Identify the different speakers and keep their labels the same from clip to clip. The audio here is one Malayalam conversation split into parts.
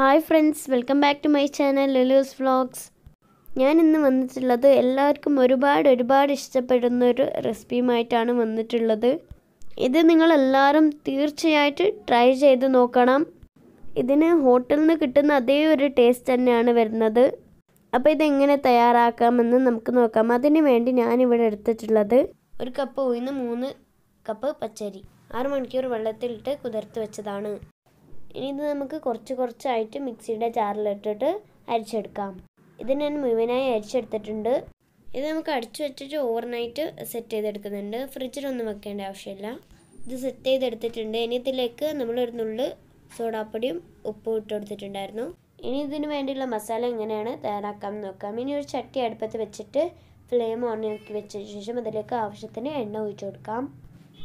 Speaker 1: hi friends welcome back to my channel Lalu's vlogs ഞാൻ ഇന്ന് വന്നിട്ടുള്ളത് എല്ലാവർക്കും ഒരുപാട് ഒരുപാട് ഇഷ്ടപ്പെടുന്ന ഒരു റെസിപ്പിയുമായിട്ടാണ് വന്നിട്ടുള്ളത് ഇത് നിങ്ങളെല്ലാവരും തീർച്ചയായിട്ട് ട്രൈ ചെയ്ത് നോക്കണം ഇതിന് ഹോട്ടലിൽ നിന്ന് കിട്ടുന്ന അതേ ഒരു ടേസ്റ്റ് തന്നെയാണ് വരുന്നത് അപ്പോൾ ഇതെങ്ങനെ തയ്യാറാക്കാമെന്ന് നമുക്ക് നോക്കാം അതിന് വേണ്ടി ഞാനിവിടെ എടുത്തിട്ടുള്ളത് ഒരു കപ്പ് ഉയർന്ന് മൂന്ന് കപ്പ് പച്ചരി ആറ് മണിക്കൂർ വെള്ളത്തിലിട്ട് കുതിർത്ത് വെച്ചതാണ് ഇനി ഇത് നമുക്ക് കുറച്ച് കുറച്ചായിട്ട് മിക്സിയുടെ ചാറിലിട്ടിട്ട് അരിച്ചെടുക്കാം ഇത് ഞാൻ മുഴുവനായി അരിച്ചെടുത്തിട്ടുണ്ട് ഇത് നമുക്ക് അടിച്ചു വെച്ചിട്ട് ഓവർനൈറ്റ് സെറ്റ് ചെയ്തെടുക്കുന്നുണ്ട് ഫ്രിഡ്ജിലൊന്നും വെക്കേണ്ട ആവശ്യമില്ല ഇത് സെറ്റ് ചെയ്തെടുത്തിട്ടുണ്ട് ഇനി ഇതിലേക്ക് നമ്മളൊരു നുള്ള് സോഡാപ്പൊടിയും ഉപ്പും ഇട്ട് കൊടുത്തിട്ടുണ്ടായിരുന്നു ഇനി ഇതിന് വേണ്ടിയുള്ള മസാല എങ്ങനെയാണ് തയ്യാറാക്കാം നോക്കാം ഇനി ഒരു ചട്ടി അടുപ്പത്ത് വെച്ചിട്ട് ഫ്ലെയിം ഓൺ ആക്കി വെച്ചതിന് ശേഷം അതിലേക്ക് ആവശ്യത്തിന് എണ്ണ ഒഴിച്ചു കൊടുക്കാം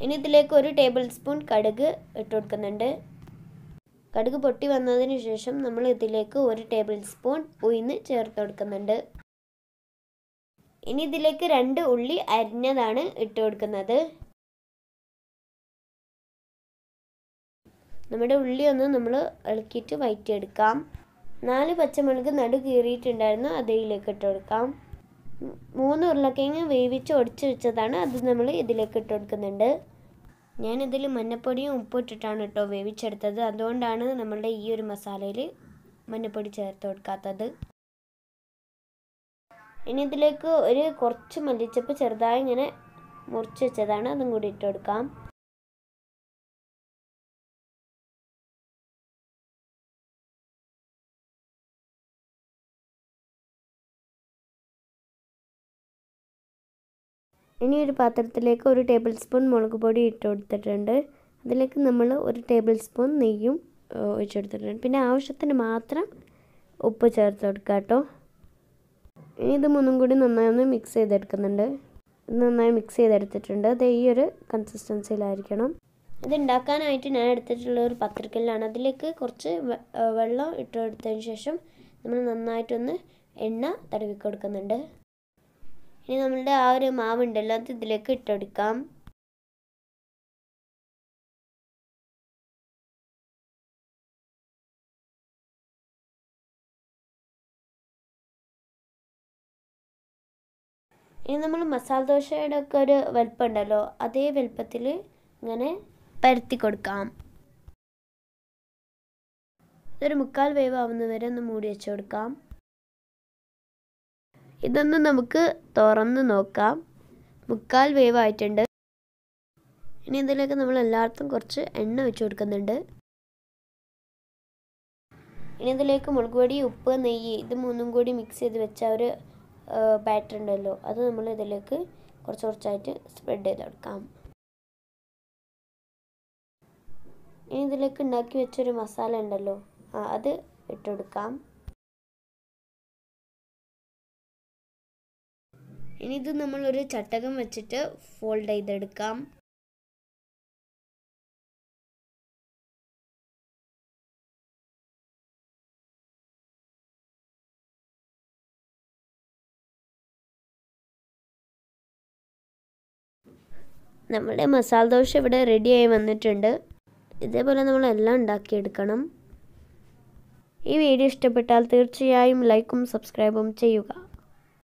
Speaker 1: ഇനി ഇതിലേക്ക് ഒരു ടേബിൾ സ്പൂൺ കടുക് ഇട്ട് കൊടുക്കുന്നുണ്ട് കടുക് പൊട്ടി വന്നതിന് ശേഷം നമ്മൾ ഇതിലേക്ക് ഒരു ടേബിൾ സ്പൂൺ ഉയിന്ന് ചേർത്ത് കൊടുക്കുന്നുണ്ട് ഇനി ഇതിലേക്ക് രണ്ട് ഉള്ളി അരിഞ്ഞതാണ് ഇട്ട് കൊടുക്കുന്നത് നമ്മുടെ ഉള്ളി ഒന്ന് നമ്മൾ ഇളക്കിയിട്ട് വയറ്റിയെടുക്കാം നാല് പച്ചമുളക് നടു കീറിയിട്ടുണ്ടായിരുന്നു അതിലേക്ക് ഇട്ട് കൊടുക്കാം മൂന്ന് ഉരുളക്കിഴങ്ങ് വേവിച്ച് ഒടിച്ചു വെച്ചതാണ് അത് നമ്മൾ ഇതിലേക്ക് ഇട്ട് കൊടുക്കുന്നുണ്ട് ഞാനിതിൽ മഞ്ഞപ്പൊടിയും ഉപ്പും ഇട്ടിട്ടാണ് കേട്ടോ വേവിച്ചെടുത്തത് അതുകൊണ്ടാണ് നമ്മളുടെ ഈ ഒരു മസാലയിൽ മഞ്ഞപ്പൊടി ചേർത്ത് കൊടുക്കാത്തത് ഇനി ഇതിലേക്ക് ഒരു കുറച്ച് മല്ലിച്ചപ്പ് ചെറുതായി ഇങ്ങനെ മുറിച്ച് വെച്ചതാണ് അതും കൂടി ഇട്ട് കൊടുക്കാം ഇനി ഒരു പാത്രത്തിലേക്ക് ഒരു ടേബിൾ സ്പൂൺ മുളക് പൊടി ഇട്ട് കൊടുത്തിട്ടുണ്ട് അതിലേക്ക് നമ്മൾ ഒരു ടേബിൾ സ്പൂൺ നെയ്യും ഒഴിച്ചു കൊടുത്തിട്ടുണ്ട് പിന്നെ ആവശ്യത്തിന് മാത്രം ഉപ്പ് ചേർത്ത് കൊടുക്കുക കേട്ടോ ഇനി ഇത് മൂന്നും കൂടി നന്നായി ഒന്ന് മിക്സ് ചെയ്തെടുക്കുന്നുണ്ട് നന്നായി മിക്സ് ചെയ്തെടുത്തിട്ടുണ്ട് അത് ഈ ഒരു കൺസിസ്റ്റൻസിയിലായിരിക്കണം ഇത് ഉണ്ടാക്കാനായിട്ട് ഞാൻ എടുത്തിട്ടുള്ള ഒരു പത്രക്കല്ലാണ് അതിലേക്ക് കുറച്ച് വെള്ളം ഇട്ട് കൊടുത്തതിന് ശേഷം നമ്മൾ നന്നായിട്ടൊന്ന് എണ്ണ തടവിക്കൊടുക്കുന്നുണ്ട് ഇനി നമ്മളുടെ ആ ഒരു മാവുണ്ടല്ലോ അത് ഇതിലേക്ക് ഇട്ടെടുക്കാം ഇനി നമ്മൾ മസാല ദോശയുടെ ഒക്കെ ഒരു വലുപ്പം ഉണ്ടല്ലോ അതേ വലുപ്പത്തിൽ ഇങ്ങനെ പരത്തി കൊടുക്കാം ഇതൊരു മുക്കാൽ വേവ് ആവുന്നവരെ ഒന്ന് മൂടി വെച്ച് കൊടുക്കാം ഇതൊന്ന് നമുക്ക് തുറന്ന് നോക്കാം മുക്കാൽ വേവ് ആയിട്ടുണ്ട് ഇനി ഇതിലേക്ക് നമ്മൾ എല്ലായിടത്തും കുറച്ച് എണ്ണ വെച്ച് കൊടുക്കുന്നുണ്ട് ഇനി ഇതിലേക്ക് മുളക് പൊടി ഉപ്പ് നെയ്യ് ഇത് മൂന്നും കൂടി മിക്സ് ചെയ്ത് വെച്ച ഒരു ബാറ്റർ ഉണ്ടല്ലോ അത് നമ്മൾ ഇതിലേക്ക് കുറച്ച് കുറച്ചായിട്ട് സ്പ്രെഡ് ചെയ്ത് കൊടുക്കാം ഇനി ഇതിലേക്ക് ഉണ്ടാക്കി വെച്ചൊരു മസാല ഉണ്ടല്ലോ അത് ഇട്ടുകൊടുക്കാം ഇനി ഇത് നമ്മളൊരു ചട്ടകം വെച്ചിട്ട് ഫോൾഡ് ചെയ്തെടുക്കാം നമ്മുടെ മസാല ദോശ ഇവിടെ റെഡിയായി വന്നിട്ടുണ്ട് ഇതേപോലെ നമ്മൾ എല്ലാം ഉണ്ടാക്കിയെടുക്കണം ഈ വീഡിയോ ഇഷ്ടപ്പെട്ടാൽ തീർച്ചയായും ലൈക്കും സബ്സ്ക്രൈബും ചെയ്യുക